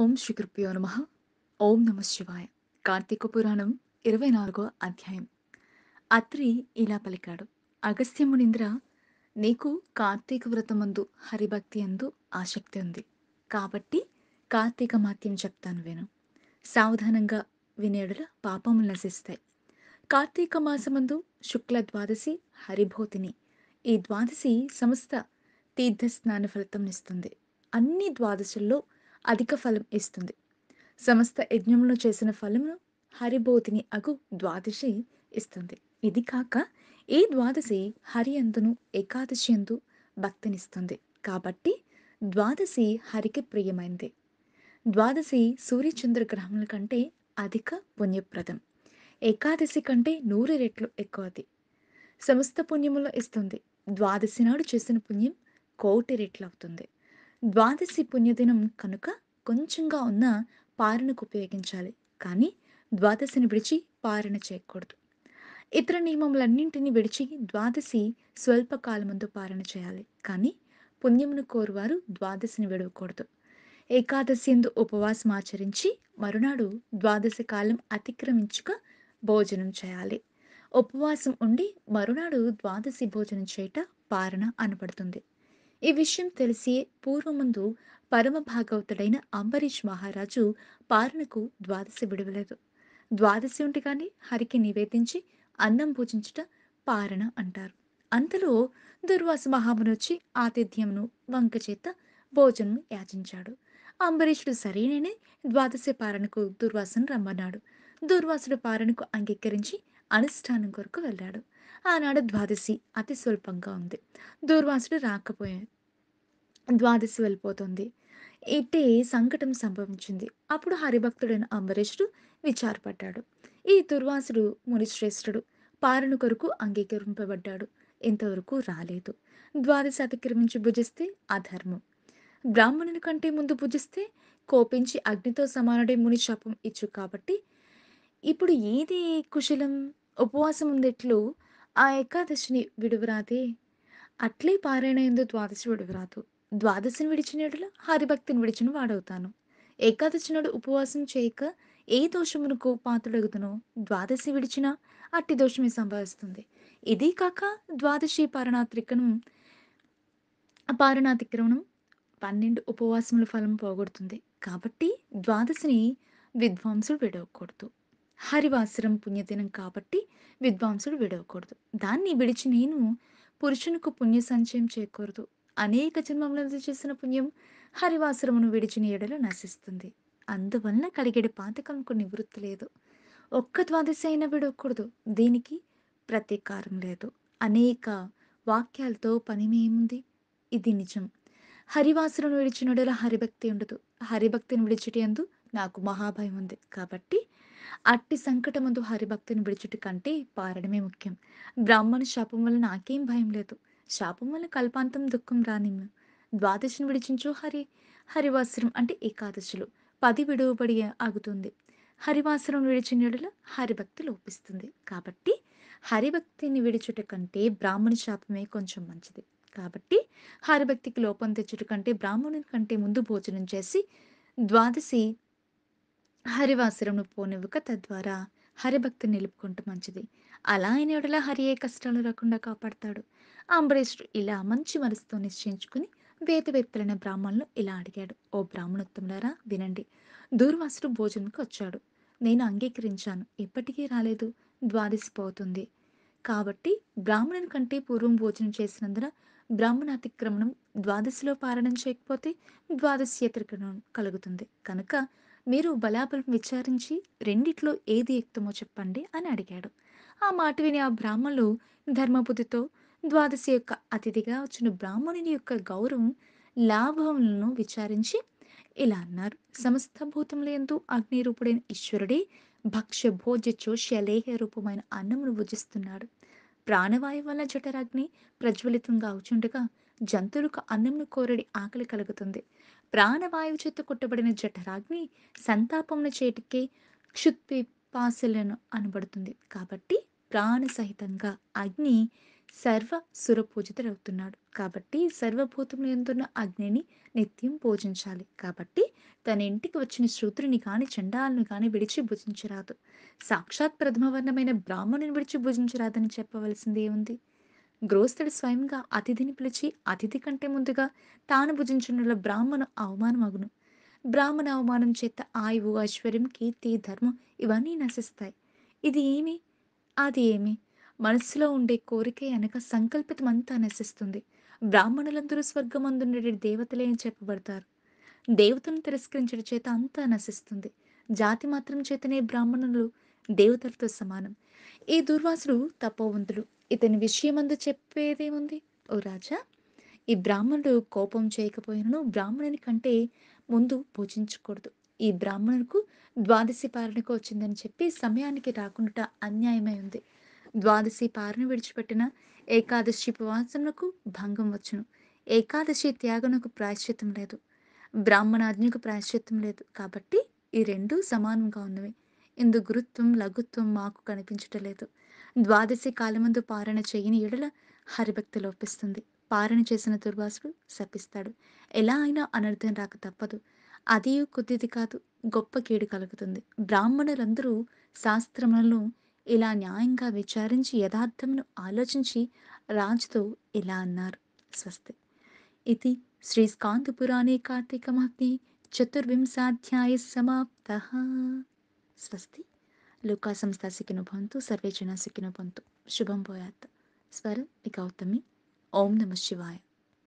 ఓం శ్రీకృప్యో నమ ఓం నమ శివాయ కార్తీక పురాణం ఇరవై నాలుగో అధ్యాయం అత్రి ఇలా పలికాడు అగస్త్యమునింద్ర నీకు కార్తీక వ్రతమందు హరిభక్తి అందు ఆసక్తి ఉంది కాబట్టి కార్తీక మాత్యం చెప్తాను విను సావధానంగా వినేడుల పాపములు నశిస్తాయి కార్తీక మాసమందు శుక్ల ద్వాదశి హరిభూతిని ఈ ద్వాదశి సమస్త తీర్థ స్నాన ఫలితం ఇస్తుంది అన్ని ద్వాదశుల్లో అధిక ఫలం ఇస్తుంది సమస్త యజ్ఞంలో చేసిన ఫలమును హరిబోధిని అగు ద్వాదశి ఇస్తుంది ఇది కాక ఈ ద్వాదశి హరి అందును ఏకాదశి అందు భక్తినిస్తుంది కాబట్టి ద్వాదశి హరికి ప్రియమైంది ద్వాదశి సూర్యచంద్ర గ్రహముల కంటే అధిక పుణ్యప్రదం ఏకాదశి కంటే నూరు రెట్లు ఎక్కువది సమస్త పుణ్యములో ఇస్తుంది ద్వాదశి నాడు చేసిన పుణ్యం కోటి రెట్లు అవుతుంది ద్వాదశి పుణ్యదినం కనుక కొంచెంగా ఉన్న పారణకు ఉపయోగించాలి కానీ ద్వాదశిని విడిచి పారణ చేయకూడదు ఇతర నియమములన్నింటినీ విడిచి ద్వాదశి స్వల్పకాలముందు పారణ చేయాలి కానీ పుణ్యమును కోరువారు ద్వాదశిని విడవకూడదు ఏకాదశి ఎందు ఉపవాసం ఆచరించి మరునాడు ద్వాదశి కాలం అతిక్రమించుక భోజనం చేయాలి ఉపవాసం ఉండి మరునాడు ద్వాదశి భోజనం చేయట పారణ అనబడుతుంది ఈ విషయం తెలిసి పూర్వముందు పరమ భాగవతుడైన అంబరీష్ మహారాజు పారణకు ద్వాదశి విడవలేదు ద్వాదశి ఉంటే కానీ హరికి నివేదించి అన్నం పూజించుట పారణ అంటారు అంతలో దుర్వాస మహాముని వచ్చి ఆతిథ్యమును వంక చేత భోజనం యాచించాడు అంబరీషుడు సరేననే ద్వాదశి పారణకు దుర్వాసను రమ్మన్నాడు దుర్వాసుడు పారణకు అంగీకరించి అనుష్ఠానం కొరకు వెళ్ళాడు ఆనాడు ద్వాదశి అతి స్వల్పంగా ఉంది దుర్వాసుడు రాకపోయాడు ద్వాదశి వెళ్ళిపోతుంది ఇట్టే సంకటం సంభవించింది అప్పుడు హరిభక్తుడైన అంబరీషుడు విచారపడ్డాడు ఈ దుర్వాసుడు మునిశ్రేష్ఠుడు పాలన కొరకు అంగీకరింపబడ్డాడు ఇంతవరకు రాలేదు ద్వాదశి అతిక్రమించి భుజిస్తే అధర్మం బ్రాహ్మణుని కంటే ముందు భుజిస్తే కోపించి అగ్నితో సమానుడే ముని శాపం ఇచ్చు కాబట్టి ఇప్పుడు ఏది కుశలం ఉపవాసం ఉండేట్లు ఆ ఏకాదశిని విడువరాదే అట్లే పారాయణ ఎందు ద్వాదశి విడువరాదు ద్వాదశిని విడిచినడుల హరిభక్తిని విడిచిన వాడవుతాను ఏకాదశి నాడు ఉపవాసం చేయక ఏ దోషమునకు పాత్రుడగుతునో ద్వాదశి విడిచినా అట్టి దోషమే సంభవిస్తుంది ఇది కాక ద్వాదశి పారణాత్రికను పారణాతిక్రమణం పన్నెండు ఉపవాసముల ఫలం పోగొడుతుంది కాబట్టి ద్వాదశిని విద్వాంసుడు విడవకూడదు హరివాసరం పుణ్యదినం కాబట్టి విద్వాంసుడు విడవకూడదు దాన్ని విడిచి నేను పురుషునికి పుణ్య సంచయం చేయకూడదు అనేక నుంచి చేసిన పుణ్యం హరివాసురమును విడిచిన ఎడలు నశిస్తుంది అందువలన కలిగేడు పాతకంకు నివృత్తి లేదు ఒక్క ద్వాదశ అయినా విడవకూడదు దీనికి ప్రతీకారం లేదు అనేక వాక్యాలతో పనిమేముంది ఇది నిజం విడిచిన విడిచినడల హరిభక్తి ఉండదు హరిభక్తిని విడిచిటి అందు నాకు మహాభయం ఉంది కాబట్టి అట్టి ముందు హరిభక్తిని విడిచిటి కంటే పారడమే ముఖ్యం బ్రాహ్మణ శాపం వల్ల నాకేం భయం లేదు శాపం వల్ల కల్పాంతం దుఃఖం రానిమ్మ ద్వాదశిని విడిచించు హరి హరివాసరం అంటే ఏకాదశిలో పది విడువబడి ఆగుతుంది హరివాసరం విడిచినడుల హరిభక్తి లోపిస్తుంది కాబట్టి హరిభక్తిని విడిచుట కంటే బ్రాహ్మణి శాపమే కొంచెం మంచిది కాబట్టి హరిభక్తికి లోపం తెచ్చుట కంటే బ్రాహ్మణుని కంటే ముందు భోజనం చేసి ద్వాదశి హరివాసరం పోనివ్వక తద్వారా హరిభక్తిని నిలుపుకుంటూ మంచిది అలా హరి ఏ కష్టాలు రాకుండా కాపాడతాడు అంబరీషుడు ఇలా మంచి మనసుతో నిశ్చయించుకుని వేదవేత్తలైన బ్రాహ్మణులు ఇలా అడిగాడు ఓ బ్రాహ్మణోత్తములారా వినండి దూర్వాసుడు భోజనంకి వచ్చాడు నేను అంగీకరించాను ఎప్పటికీ రాలేదు ద్వాదశిపోతుంది కాబట్టి బ్రాహ్మణుని కంటే పూర్వం భోజనం చేసినందున బ్రాహ్మణ అతిక్రమణం ద్వాదశిలో పారణం చేయకపోతే ద్వాదశి అతిక్రమణం కలుగుతుంది కనుక మీరు బలాబలం విచారించి రెండిట్లో ఏది యుక్తమో చెప్పండి అని అడిగాడు ఆ మాట విని ఆ బ్రాహ్మణులు ధర్మబుద్ధితో ద్వాదశి యొక్క అతిథిగా వచ్చిన బ్రాహ్మణుని యొక్క గౌరవం లాభములను విచారించి ఇలా అన్నారు సమస్త అగ్ని రూపుడైన ఈశ్వరుడే భక్ష్య భోజ్య చోష్య లేహ రూపమైన అన్నమును భుజిస్తున్నాడు ప్రాణవాయు వల్ల జఠరాగ్ని ప్రజ్వలితంగా అవుచుండగా జంతువులకు అన్నంను కోరడి ఆకలి కలుగుతుంది ప్రాణవాయువు చేత కొట్టబడిన జఠరాగ్ని సంతాపమున క్షుత్పి పాసలను అనబడుతుంది కాబట్టి ప్రాణ సహితంగా అగ్ని సర్వ సురపూజితుడవుతున్నాడు కాబట్టి సర్వభూతములు ఎందున్న అగ్నిని నిత్యం పూజించాలి కాబట్టి తన ఇంటికి వచ్చిన శూద్రుని కానీ చండాలను కానీ విడిచి భుజించరాదు సాక్షాత్ ప్రథమవర్ణమైన బ్రాహ్మణుని విడిచి భుజించరాదని చెప్పవలసింది ఏముంది గ్రోస్తుడు స్వయంగా అతిథిని పిలిచి అతిథి కంటే ముందుగా తాను భుజించిన బ్రాహ్మణ అగును బ్రాహ్మణ అవమానం చేత ఆయువు ఐశ్వర్యం కీర్తి ధర్మం ఇవన్నీ నశిస్తాయి ఇది ఏమి అది ఏమి మనస్సులో ఉండే కోరిక అనక సంకల్పితం అంతా నశిస్తుంది బ్రాహ్మణులందరూ స్వర్గమందుండే దేవతలే అని చెప్పబడతారు దేవతను తిరస్కరించడం చేత అంతా నశిస్తుంది జాతి మాత్రం చేతనే బ్రాహ్మణులు దేవతలతో సమానం ఈ దుర్వాసుడు తపోవంతుడు ఇతని విషయమందు చెప్పేదేముంది ఓ రాజా ఈ బ్రాహ్మణుడు కోపం చేయకపోయినను బ్రాహ్మణుని కంటే ముందు పూజించకూడదు ఈ బ్రాహ్మణుడికు ద్వాదశి పాలనకు వచ్చిందని చెప్పి సమయానికి రాకుండా అన్యాయమై ఉంది ద్వాదశి పారను విడిచిపెట్టిన ఏకాదశి ఉపవాసములకు భంగం వచ్చును ఏకాదశి త్యాగనకు ప్రాయశ్చిత్తం లేదు బ్రాహ్మణాజ్ఞకు ప్రాయశ్చిత్తం లేదు కాబట్టి ఈ రెండు సమానంగా ఉన్నవి ఇందు గురుత్వం లఘుత్వం మాకు కనిపించటం లేదు ద్వాదశి కాలమందు పారణ చేయని ఎడల హరిభక్తి లోపిస్తుంది పారణ చేసిన దుర్వాసుడు శపిస్తాడు ఎలా అయినా అనర్థం రాక తప్పదు అది కొద్దిది కాదు గొప్ప కీడు కలుగుతుంది బ్రాహ్మణులందరూ శాస్త్రములను ఇలా న్యాయంగా విచారించి యథార్థమును ఆలోచించి రాజుతో ఇలా అన్నారు స్వస్తి ఇది శ్రీ స్కాంత్ పురాణే కార్తీక మహత్ని చతుర్వింశాధ్యాయ సమాప్త స్వస్తి లుకా సంస్థ సిక్కిన పొంతు సర్వే జన సిక్కిన పొంతు శుభం పోయాత్ స్వరం గౌతమి ఓం నమ శివాయ